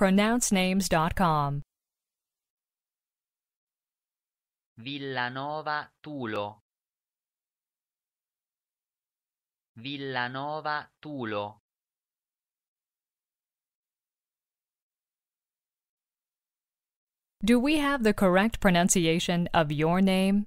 pronouncenames.com. Villanova Tulo Villanova Tulo Do we have the correct pronunciation of your name?